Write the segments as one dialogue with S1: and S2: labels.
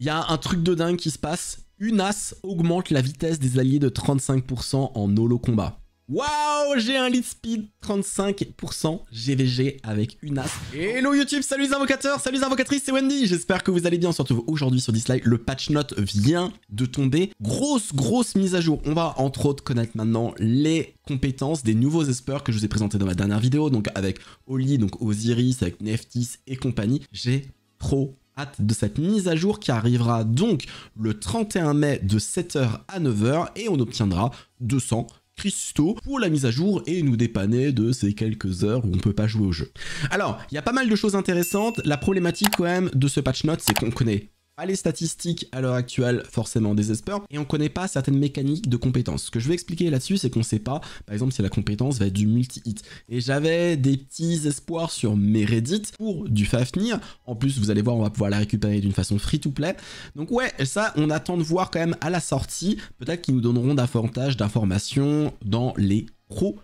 S1: Il y a un truc de dingue qui se passe. Une as augmente la vitesse des alliés de 35% en holo combat. Waouh, j'ai un lead speed 35% GVG avec une as. Hello YouTube, salut les invocateurs, salut les invocatrices, c'est Wendy. J'espère que vous allez bien. On se retrouve aujourd'hui sur Dislike. Le patch note vient de tomber. Grosse, grosse mise à jour. On va entre autres connaître maintenant les compétences des nouveaux espers que je vous ai présentés dans ma dernière vidéo. Donc avec Oli, donc Osiris, avec Neftis et compagnie. J'ai trop hâte de cette mise à jour qui arrivera donc le 31 mai de 7h à 9h et on obtiendra 200 cristaux pour la mise à jour et nous dépanner de ces quelques heures où on peut pas jouer au jeu. Alors, il y a pas mal de choses intéressantes. La problématique quand même de ce patch note, c'est qu'on connaît les statistiques à l'heure actuelle forcément espoirs et on connaît pas certaines mécaniques de compétences. Ce que je vais expliquer là-dessus, c'est qu'on sait pas, par exemple, si la compétence va être du multi-hit. Et j'avais des petits espoirs sur Meredith pour du Fafnir. En plus, vous allez voir, on va pouvoir la récupérer d'une façon free-to-play. Donc ouais, ça, on attend de voir quand même à la sortie. Peut-être qu'ils nous donneront davantage d'informations dans les pros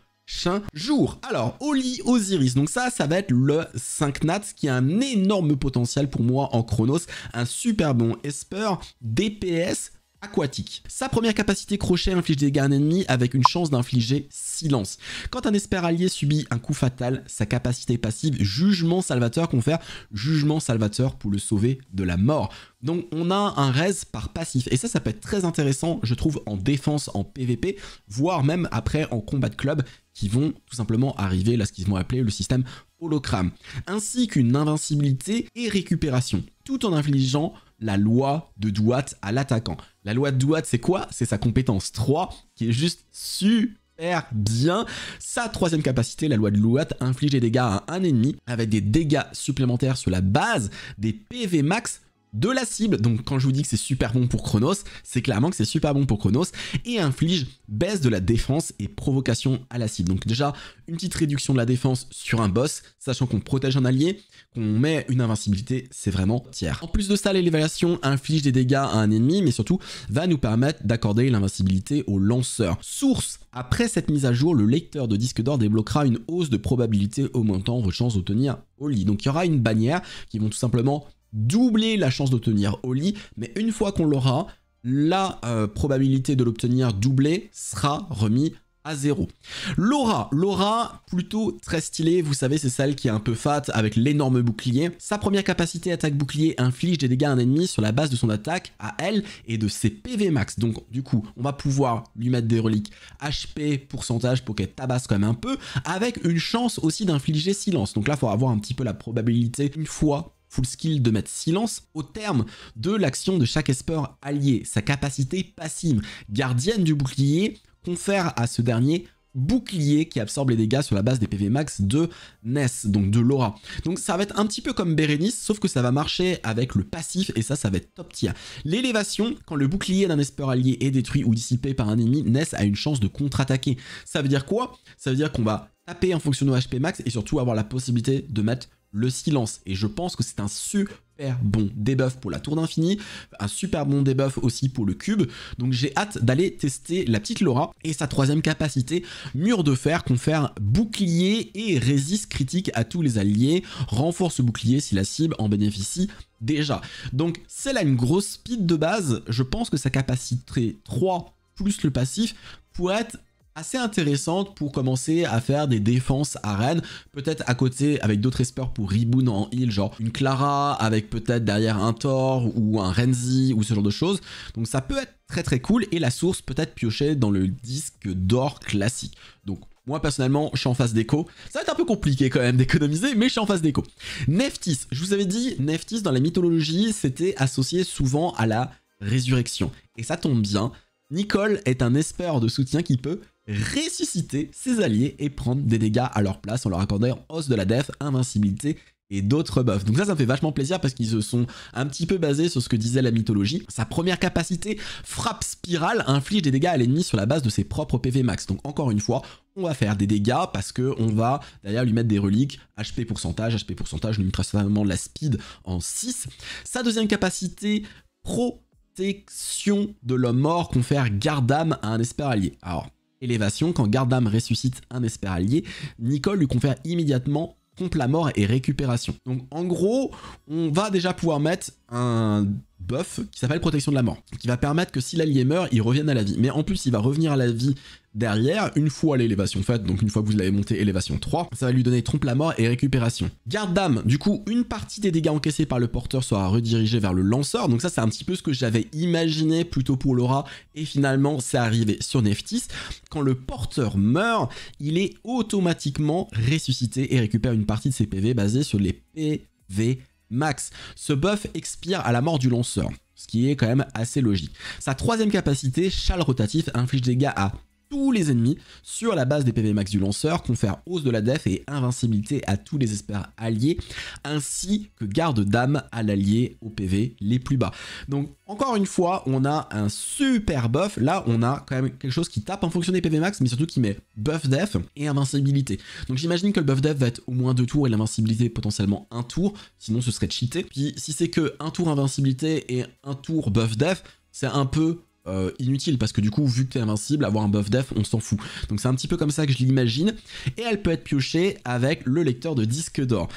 S1: jour. Alors, Oli Osiris, donc ça, ça va être le 5 nats qui a un énorme potentiel pour moi en Chronos. Un super bon Esper, DPS, aquatique. Sa première capacité crochet inflige des dégâts à un avec une chance d'infliger silence. Quand un Esper allié subit un coup fatal, sa capacité passive jugement salvateur confère jugement salvateur pour le sauver de la mort. Donc on a un res par passif et ça ça peut être très intéressant je trouve en défense en PVP voire même après en combat de club qui vont tout simplement arriver, là ce qu'ils vont appeler le système hologramme, ainsi qu'une invincibilité et récupération, tout en infligeant la loi de Douat à l'attaquant. La loi de Douat, c'est quoi C'est sa compétence 3, qui est juste super bien. Sa troisième capacité, la loi de Douat, inflige des dégâts à un ennemi avec des dégâts supplémentaires sur la base des PV max de la cible. Donc quand je vous dis que c'est super bon pour Chronos, c'est clairement que c'est super bon pour Chronos et inflige baisse de la défense et provocation à la cible. Donc déjà une petite réduction de la défense sur un boss, sachant qu'on protège un allié, qu'on met une invincibilité, c'est vraiment tiers. En plus de ça, l'élévation inflige des dégâts à un ennemi, mais surtout va nous permettre d'accorder l'invincibilité au lanceur. Source après cette mise à jour, le lecteur de disque d'or débloquera une hausse de probabilité augmentant vos chances au lit Donc il y aura une bannière qui vont tout simplement doubler la chance d'obtenir Oli, mais une fois qu'on l'aura, la euh, probabilité de l'obtenir doublée sera remis à zéro. Laura, Laura, plutôt très stylée, vous savez, c'est celle qui est un peu fat avec l'énorme bouclier. Sa première capacité attaque bouclier inflige des dégâts à un ennemi sur la base de son attaque à elle et de ses PV max. Donc du coup, on va pouvoir lui mettre des reliques HP pourcentage pour qu'elle tabasse quand même un peu, avec une chance aussi d'infliger silence. Donc là, il faut avoir un petit peu la probabilité une fois full skill de mettre silence au terme de l'action de chaque esper allié. Sa capacité passive, gardienne du bouclier, confère à ce dernier bouclier qui absorbe les dégâts sur la base des PV max de Ness, donc de Laura. Donc ça va être un petit peu comme Bérénice, sauf que ça va marcher avec le passif et ça, ça va être top tier. L'élévation, quand le bouclier d'un esper allié est détruit ou dissipé par un ennemi, Ness a une chance de contre-attaquer. Ça veut dire quoi Ça veut dire qu'on va taper en fonction de HP max et surtout avoir la possibilité de mettre le silence. Et je pense que c'est un super bon debuff pour la tour d'infini, un super bon debuff aussi pour le cube. Donc j'ai hâte d'aller tester la petite Laura et sa troisième capacité, mur de fer, confère bouclier et résiste critique à tous les alliés, renforce bouclier si la cible en bénéficie déjà. Donc celle a une grosse speed de base, je pense que sa capacité 3 plus le passif pourrait être assez intéressante pour commencer à faire des défenses à Rennes, peut-être à côté avec d'autres espères pour Riboun en heal, genre une Clara avec peut-être derrière un Thor ou un Renzi ou ce genre de choses. Donc ça peut être très très cool et la source peut-être piocher dans le disque d'or classique. Donc moi personnellement, je suis en phase d'écho. Ça va être un peu compliqué quand même d'économiser, mais je suis en phase d'écho. Neftis, je vous avais dit, Neftis dans la mythologie, c'était associé souvent à la résurrection. Et ça tombe bien, Nicole est un espère de soutien qui peut ressusciter ses alliés et prendre des dégâts à leur place en leur accordant hausse de la death, invincibilité et d'autres buffs. Donc ça, ça fait vachement plaisir parce qu'ils se sont un petit peu basés sur ce que disait la mythologie. Sa première capacité, frappe spirale, inflige des dégâts à l'ennemi sur la base de ses propres PV max. Donc encore une fois, on va faire des dégâts parce que on va d'ailleurs lui mettre des reliques, HP pourcentage, HP pourcentage, lui de la speed en 6. Sa deuxième capacité, protection de l'homme mort, confère garde d'âme à un espère allié. Alors, Élévation, quand Gardam ressuscite un espérallier. allié, Nicole lui confère immédiatement pompe la mort et récupération. Donc en gros, on va déjà pouvoir mettre un buff qui s'appelle Protection de la mort, qui va permettre que si l'allié meurt, il revienne à la vie. Mais en plus, il va revenir à la vie derrière, une fois l'élévation faite, donc une fois que vous l'avez monté élévation 3, ça va lui donner trompe la mort et récupération. Garde d'âme, du coup, une partie des dégâts encaissés par le porteur sera redirigée vers le lanceur, donc ça c'est un petit peu ce que j'avais imaginé plutôt pour Laura, et finalement c'est arrivé sur Neftis. Quand le porteur meurt, il est automatiquement ressuscité et récupère une partie de ses PV basée sur les PV max. Ce buff expire à la mort du lanceur, ce qui est quand même assez logique. Sa troisième capacité, châle rotatif, inflige des dégâts à tous les ennemis sur la base des PV max du lanceur, confère hausse de la def et invincibilité à tous les espères alliés, ainsi que garde d'âme à l'allié au PV les plus bas. Donc encore une fois, on a un super buff, là on a quand même quelque chose qui tape en fonction des PV max, mais surtout qui met buff def et invincibilité. Donc j'imagine que le buff def va être au moins deux tours et l'invincibilité potentiellement un tour, sinon ce serait cheaté. Puis si c'est que un tour invincibilité et un tour buff def, c'est un peu euh, inutile parce que du coup, vu que t'es invincible, avoir un buff def, on s'en fout. Donc c'est un petit peu comme ça que je l'imagine. Et elle peut être piochée avec le lecteur de disque d'or.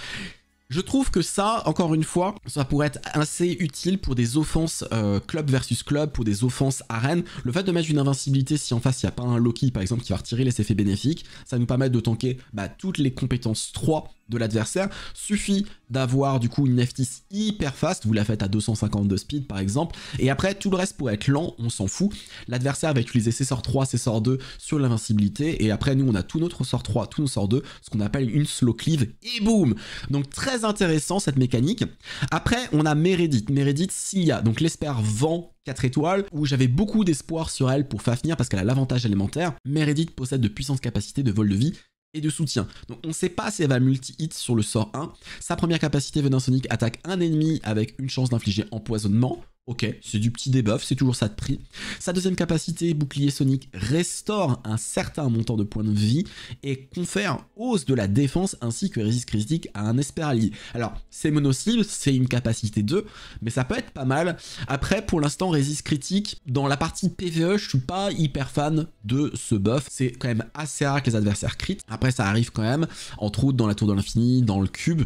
S1: Je trouve que ça, encore une fois, ça pourrait être assez utile pour des offenses euh, club versus club, pour des offenses arène. Le fait de mettre une invincibilité, si en face il n'y a pas un Loki par exemple qui va retirer les effets bénéfiques, ça nous permet de tanker bah, toutes les compétences 3 de l'adversaire, suffit d'avoir du coup une Neftis hyper fast, vous la faites à 252 speed par exemple, et après tout le reste pourrait être lent, on s'en fout. L'adversaire va utiliser ses sorts 3, ses sorts 2 sur l'invincibilité, et après nous on a tout notre sort 3, tout nos sorts 2, ce qu'on appelle une slow cleave, et boum Donc très intéressant cette mécanique. Après on a Meredith, Meredith silla donc l'espère vent 4 étoiles, où j'avais beaucoup d'espoir sur elle pour Fafnir parce qu'elle a l'avantage élémentaire. Meredith possède de puissantes capacités de vol de vie et de soutien. Donc on ne sait pas si elle va multi-hit sur le sort 1. Sa première capacité Venom Sonic attaque un ennemi avec une chance d'infliger empoisonnement Ok, c'est du petit debuff, c'est toujours ça de prix. Sa deuxième capacité, bouclier Sonic, restaure un certain montant de points de vie et confère hausse de la défense ainsi que Résist critique à un Esper allié. Alors, c'est mono c'est une capacité 2, mais ça peut être pas mal. Après, pour l'instant, résiste critique, dans la partie PvE, je suis pas hyper fan de ce buff. C'est quand même assez rare que les adversaires critent. Après, ça arrive quand même, entre autres dans la tour de l'infini, dans le cube.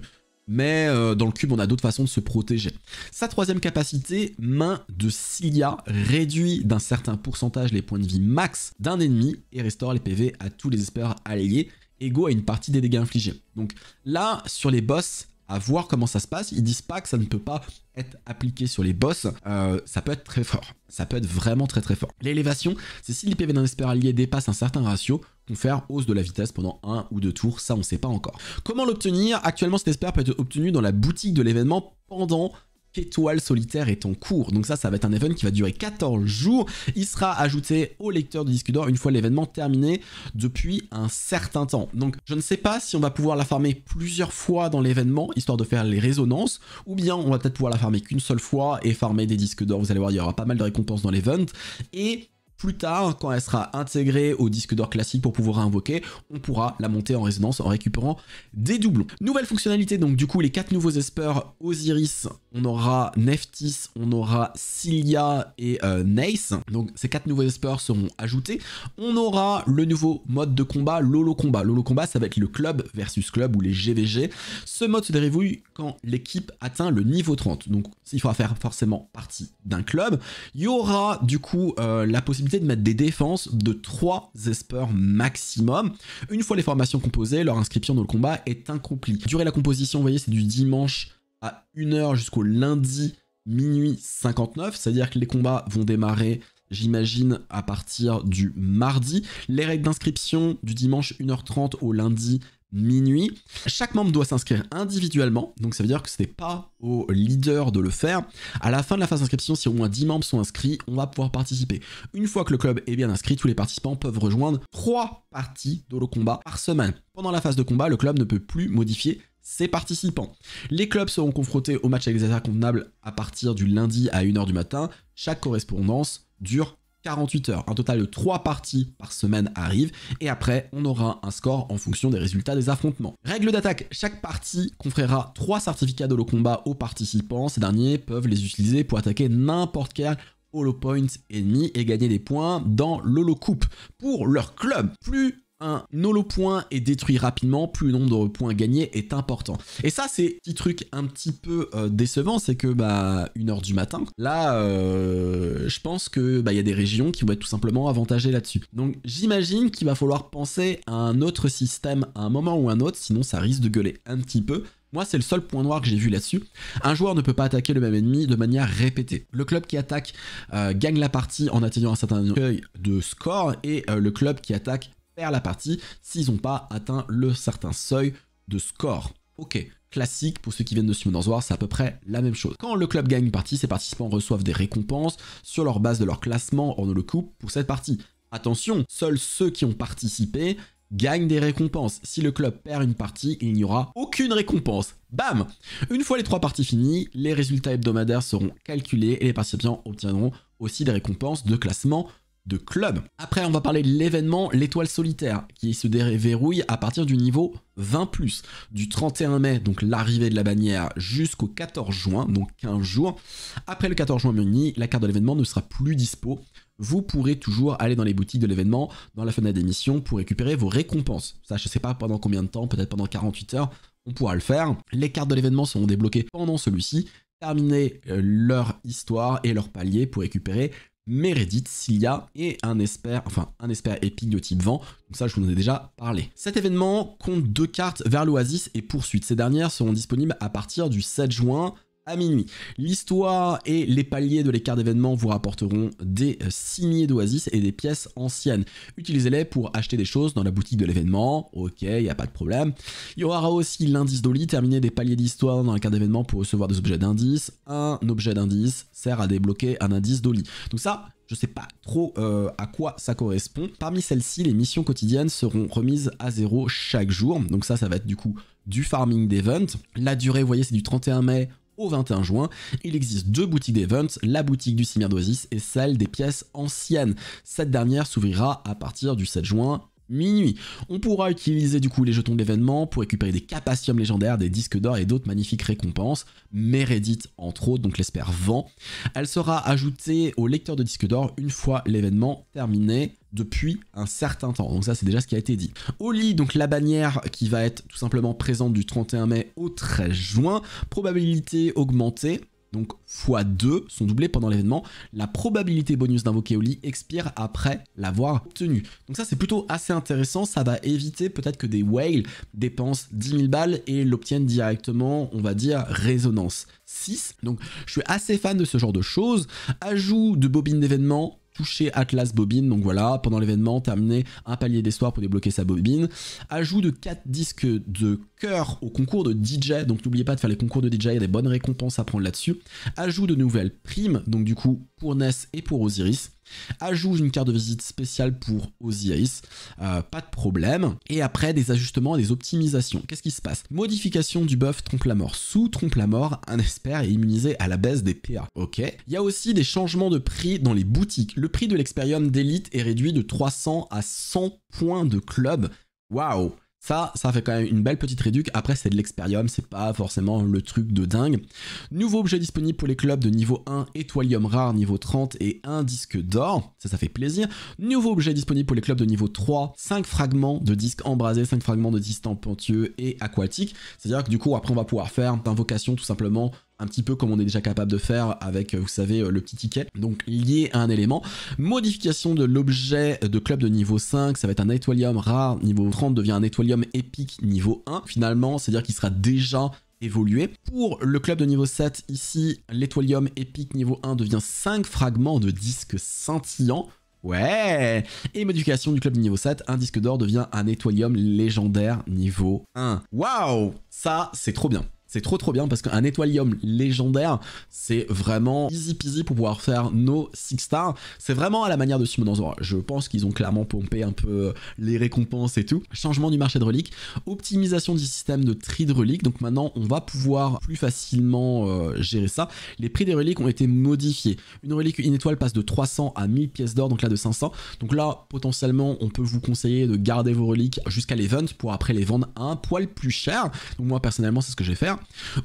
S1: Mais euh, dans le cube, on a d'autres façons de se protéger. Sa troisième capacité, main de Cilia, réduit d'un certain pourcentage les points de vie max d'un ennemi et restaure les PV à tous les espères alliés, égaux à une partie des dégâts infligés. Donc là, sur les boss, à voir comment ça se passe. Ils disent pas que ça ne peut pas être appliqué sur les boss. Euh, ça peut être très fort. Ça peut être vraiment très très fort. L'élévation, c'est si les PV d'un espère allié dépasse un certain ratio, faire hausse de la vitesse pendant un ou deux tours, ça on sait pas encore. Comment l'obtenir Actuellement cet espère peut être obtenu dans la boutique de l'événement pendant qu'étoile solitaire est en cours. Donc ça, ça va être un event qui va durer 14 jours. Il sera ajouté au lecteur de disque d'or une fois l'événement terminé depuis un certain temps. Donc je ne sais pas si on va pouvoir la farmer plusieurs fois dans l'événement, histoire de faire les résonances, ou bien on va peut-être pouvoir la farmer qu'une seule fois et farmer des disques d'or. Vous allez voir, il y aura pas mal de récompenses dans l'event. Et plus tard, quand elle sera intégrée au disque d'or classique pour pouvoir invoquer, on pourra la monter en résonance en récupérant des doublons. Nouvelle fonctionnalité, donc du coup, les quatre nouveaux espers Osiris, on aura Neftis, on aura Cilia et euh, Nace. Donc ces quatre nouveaux espers seront ajoutés. On aura le nouveau mode de combat, lolo Combat. Lolo Combat, ça va être le club versus club ou les GVG. Ce mode se déroule quand l'équipe atteint le niveau 30. Donc il faudra faire forcément partie d'un club. Il y aura du coup euh, la possibilité de mettre des défenses de 3 espers maximum. Une fois les formations composées, leur inscription dans le combat est incomplie. Durée de la composition, vous voyez, c'est du dimanche à 1h jusqu'au lundi minuit 59, c'est-à-dire que les combats vont démarrer j'imagine, à partir du mardi. Les règles d'inscription du dimanche 1h30 au lundi minuit. Chaque membre doit s'inscrire individuellement, donc ça veut dire que ce n'est pas au leader de le faire. À la fin de la phase d'inscription, si au moins 10 membres sont inscrits, on va pouvoir participer. Une fois que le club est bien inscrit, tous les participants peuvent rejoindre 3 parties de le combat par semaine. Pendant la phase de combat, le club ne peut plus modifier ses participants. Les clubs seront confrontés au match avec des adversaires convenables à partir du lundi à 1h du matin. Chaque correspondance dure 48 heures. Un total de 3 parties par semaine arrive et après on aura un score en fonction des résultats des affrontements. Règle d'attaque, chaque partie conférera 3 certificats de combat aux participants. Ces derniers peuvent les utiliser pour attaquer n'importe quel holo point ennemi et gagner des points dans l'holo coupe. Pour leur club, plus un nolo point est détruit rapidement, plus le nombre de points gagnés est important. Et ça, c'est petit truc un petit peu euh, décevant, c'est que bah une heure du matin, là, euh, je pense que bah, y a des régions qui vont être tout simplement avantagées là-dessus. Donc j'imagine qu'il va falloir penser à un autre système à un moment ou un autre, sinon ça risque de gueuler un petit peu. Moi, c'est le seul point noir que j'ai vu là-dessus. Un joueur ne peut pas attaquer le même ennemi de manière répétée. Le club qui attaque euh, gagne la partie en atteignant un certain seuil de score et le club qui attaque perd la partie s'ils n'ont pas atteint le certain seuil de score. Ok, classique, pour ceux qui viennent de Summoners War, c'est à peu près la même chose. Quand le club gagne une partie, ses participants reçoivent des récompenses sur leur base de leur classement en le coupe pour cette partie. Attention, seuls ceux qui ont participé gagnent des récompenses. Si le club perd une partie, il n'y aura aucune récompense. Bam Une fois les trois parties finies, les résultats hebdomadaires seront calculés et les participants obtiendront aussi des récompenses de classement de club. Après, on va parler de l'événement L'étoile solitaire, qui se déverrouille à partir du niveau 20 ⁇ du 31 mai, donc l'arrivée de la bannière, jusqu'au 14 juin, donc 15 jours. Après le 14 juin muni, la carte de l'événement ne sera plus dispo. Vous pourrez toujours aller dans les boutiques de l'événement, dans la fenêtre des missions pour récupérer vos récompenses. Ça, je sais pas pendant combien de temps, peut-être pendant 48 heures, on pourra le faire. Les cartes de l'événement seront débloquées pendant celui-ci, terminer euh, leur histoire et leur palier pour récupérer Meredith, Cilia et un espère, enfin un espère épique de type vent. Donc ça, je vous en ai déjà parlé. Cet événement compte deux cartes vers l'Oasis et poursuite. Ces dernières seront disponibles à partir du 7 juin à minuit. L'histoire et les paliers de l'écart d'événements vous rapporteront des euh, signés d'Oasis et des pièces anciennes. Utilisez-les pour acheter des choses dans la boutique de l'événement, ok, il n'y a pas de problème. Il y aura aussi l'indice d'Oli, Terminez des paliers d'histoire dans l'écart d'événement pour recevoir des objets d'indice. Un objet d'indice sert à débloquer un indice d'Oli. Donc ça, je sais pas trop euh, à quoi ça correspond. Parmi celles-ci, les missions quotidiennes seront remises à zéro chaque jour. Donc ça, ça va être du coup du farming d'event. La durée, vous voyez, c'est du 31 mai au 21 juin. Il existe deux boutiques d'events, la boutique du Cimier d'Oasis et celle des pièces anciennes. Cette dernière s'ouvrira à partir du 7 juin minuit. On pourra utiliser du coup les jetons l'événement pour récupérer des capaciums légendaires, des disques d'or et d'autres magnifiques récompenses, Meredith entre autres, donc l'espère vent. Elle sera ajoutée au lecteur de disques d'or une fois l'événement terminé depuis un certain temps. Donc ça c'est déjà ce qui a été dit. Oli, donc la bannière qui va être tout simplement présente du 31 mai au 13 juin, probabilité augmentée donc x2 sont doublés pendant l'événement, la probabilité bonus d'invoquer Oli expire après l'avoir obtenu. Donc ça c'est plutôt assez intéressant, ça va éviter peut-être que des whales dépensent 10 000 balles et l'obtiennent directement, on va dire, résonance 6. Donc je suis assez fan de ce genre de choses. Ajout de bobine d'événement. toucher Atlas Bobine, donc voilà, pendant l'événement, terminer un palier d'espoir pour débloquer sa bobine. Ajout de 4 disques de au concours de DJ. Donc n'oubliez pas de faire les concours de DJ, il y a des bonnes récompenses à prendre là-dessus. Ajout de nouvelles primes, donc du coup pour Ness et pour Osiris. ajoute une carte de visite spéciale pour Osiris, euh, pas de problème. Et après, des ajustements et des optimisations. Qu'est-ce qui se passe Modification du buff trompe-la-mort. Sous trompe-la-mort, un expert est immunisé à la baisse des PA. Ok. Il y a aussi des changements de prix dans les boutiques. Le prix de l'expérience d'élite est réduit de 300 à 100 points de club. Waouh ça, ça fait quand même une belle petite réduc. Après, c'est de l'Experium, c'est pas forcément le truc de dingue. Nouveau objet disponible pour les clubs de niveau 1, étoilium rare niveau 30 et un disque d'or. Ça, ça fait plaisir. Nouveau objet disponible pour les clubs de niveau 3, 5 fragments de disques embrasés, 5 fragments de disques tempentieux et aquatiques. C'est-à-dire que du coup, après, on va pouvoir faire d'invocation tout simplement un petit peu comme on est déjà capable de faire avec, euh, vous savez, euh, le petit ticket. Donc lié à un élément. Modification de l'objet de club de niveau 5, ça va être un étoilium rare, niveau 30 devient un étoilium épique niveau 1. Finalement, c'est-à-dire qu'il sera déjà évolué. Pour le club de niveau 7, ici, l'étoilium épique niveau 1 devient 5 fragments de disques scintillants. Ouais Et modification du club de niveau 7, un disque d'or devient un étoilium légendaire niveau 1. Waouh Ça, c'est trop bien c'est trop trop bien parce qu'un étoilium légendaire, c'est vraiment easy peasy pour pouvoir faire nos 6 stars. C'est vraiment à la manière de Summoners Je pense qu'ils ont clairement pompé un peu euh, les récompenses et tout. Changement du marché de reliques, optimisation du système de tri de reliques. Donc maintenant, on va pouvoir plus facilement euh, gérer ça. Les prix des reliques ont été modifiés. Une relique, une étoile passe de 300 à 1000 pièces d'or, donc là de 500. Donc là, potentiellement, on peut vous conseiller de garder vos reliques jusqu'à l'event pour après les vendre un poil plus cher. Donc moi, personnellement, c'est ce que je vais faire.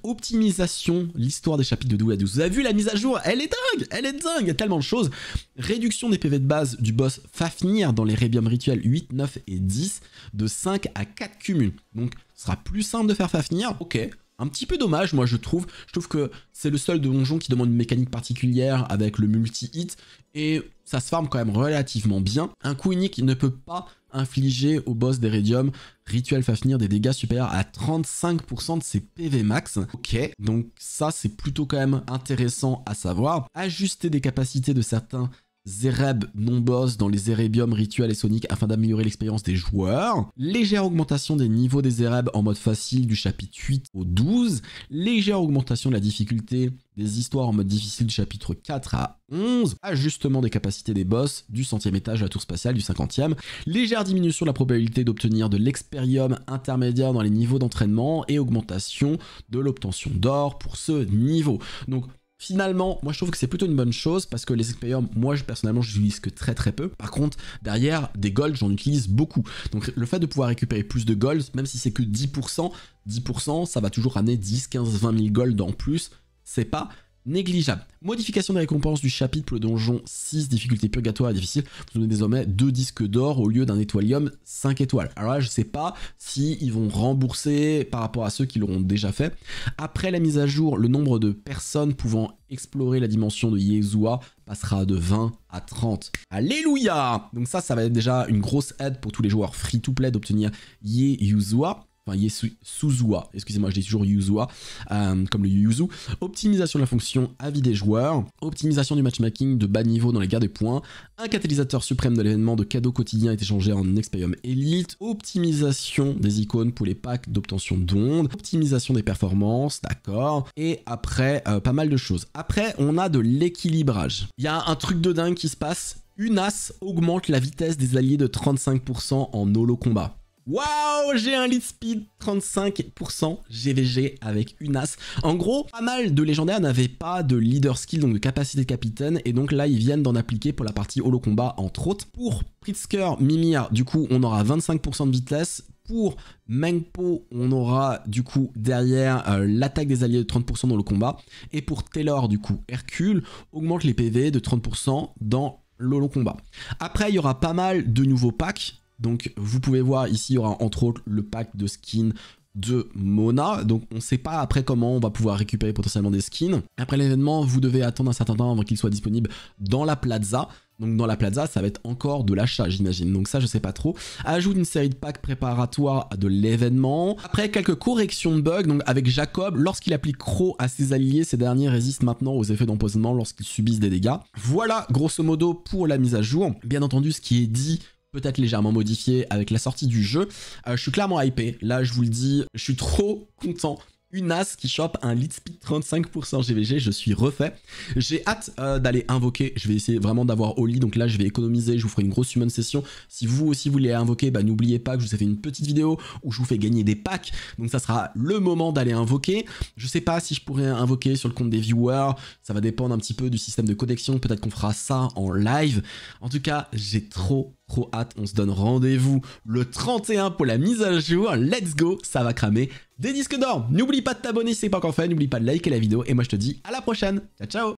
S1: Optimisation, l'histoire des chapitres de 12 à 12. Vous avez vu la mise à jour Elle est dingue Elle est dingue Il y a tellement de choses. Réduction des PV de base du boss Fafnir dans les Rebium rituels 8, 9 et 10 de 5 à 4 cumuls. Donc, ce sera plus simple de faire Fafnir. Ok, un petit peu dommage, moi je trouve. Je trouve que c'est le seul de donjon qui demande une mécanique particulière avec le multi-hit et ça se forme quand même relativement bien. Un coup unique ne peut pas infliger au boss des Radium Rituel Fafnir des dégâts supérieurs à 35% de ses PV max. Ok, donc ça c'est plutôt quand même intéressant à savoir. Ajuster des capacités de certains Zereb non-boss dans les Erebium rituels et Sonic afin d'améliorer l'expérience des joueurs. Légère augmentation des niveaux des Zereb en mode facile du chapitre 8 au 12. Légère augmentation de la difficulté des histoires en mode difficile du chapitre 4 à 11. Ajustement des capacités des boss du centième étage à la tour spatiale du 50e. Légère diminution de la probabilité d'obtenir de l'Experium intermédiaire dans les niveaux d'entraînement et augmentation de l'obtention d'or pour ce niveau. Donc Finalement, moi je trouve que c'est plutôt une bonne chose parce que les expériences, moi je, personnellement, je n'utilise que très très peu. Par contre, derrière, des golds, j'en utilise beaucoup. Donc le fait de pouvoir récupérer plus de golds, même si c'est que 10%, 10%, ça va toujours amener 10, 15, 20 000 golds en plus. C'est pas négligeable. Modification des récompenses du chapitre le donjon 6, difficulté purgatoire et difficile. Vous donnez désormais deux disques d'or au lieu d'un étoilium 5 étoiles. Alors là, je sais pas si ils vont rembourser par rapport à ceux qui l'auront déjà fait. Après la mise à jour, le nombre de personnes pouvant explorer la dimension de Yezua passera de 20 à 30. Alléluia Donc ça, ça va être déjà une grosse aide pour tous les joueurs free-to-play d'obtenir Yezua enfin Yesuzua, excusez-moi, je dis toujours Yuzua, euh, comme le Yuzu. Optimisation de la fonction avis des joueurs, optimisation du matchmaking de bas niveau dans les guerres des points, un catalyseur suprême de l'événement de cadeaux quotidiens est échangé en Experium Elite, optimisation des icônes pour les packs d'obtention d'ondes, optimisation des performances, d'accord, et après, euh, pas mal de choses. Après, on a de l'équilibrage. Il y a un truc de dingue qui se passe, une as augmente la vitesse des alliés de 35% en holo combat. Waouh, j'ai un lead speed 35% GVG avec une as. En gros, pas mal de légendaires n'avaient pas de leader skill, donc de capacité de capitaine, et donc là, ils viennent d'en appliquer pour la partie holo combat, entre autres. Pour Pritzker, Mimir, du coup, on aura 25% de vitesse. Pour Mengpo, on aura du coup derrière euh, l'attaque des alliés de 30% dans le combat. Et pour Taylor, du coup, Hercule augmente les PV de 30% dans le combat. Après, il y aura pas mal de nouveaux packs donc vous pouvez voir ici, il y aura entre autres le pack de skins de Mona. Donc on ne sait pas après comment on va pouvoir récupérer potentiellement des skins. Après l'événement, vous devez attendre un certain temps avant qu'il soit disponible dans la plaza. Donc dans la plaza, ça va être encore de l'achat, j'imagine. Donc ça, je sais pas trop. Ajoute une série de packs préparatoires à de l'événement. Après, quelques corrections de bugs. Donc avec Jacob, lorsqu'il applique Cro à ses alliés, ces derniers résistent maintenant aux effets d'empoisonnement lorsqu'ils subissent des dégâts. Voilà, grosso modo, pour la mise à jour. Bien entendu, ce qui est dit peut-être légèrement modifié avec la sortie du jeu. Euh, je suis clairement hypé. Là, je vous le dis, je suis trop content. Une as qui chope un lead speed 35% GVG, je suis refait. J'ai hâte euh, d'aller invoquer, je vais essayer vraiment d'avoir Oli, donc là je vais économiser, je vous ferai une grosse human session. Si vous aussi vous voulez invoquer, bah, n'oubliez pas que je vous ai fait une petite vidéo où je vous fais gagner des packs, donc ça sera le moment d'aller invoquer. Je sais pas si je pourrais invoquer sur le compte des viewers, ça va dépendre un petit peu du système de connexion, peut-être qu'on fera ça en live. En tout cas, j'ai trop Trop hâte, on se donne rendez-vous le 31 pour la mise à jour. Let's go, ça va cramer des disques d'or. N'oublie pas de t'abonner si c'est pas encore fait, n'oublie pas de liker la vidéo et moi je te dis à la prochaine. Ciao ciao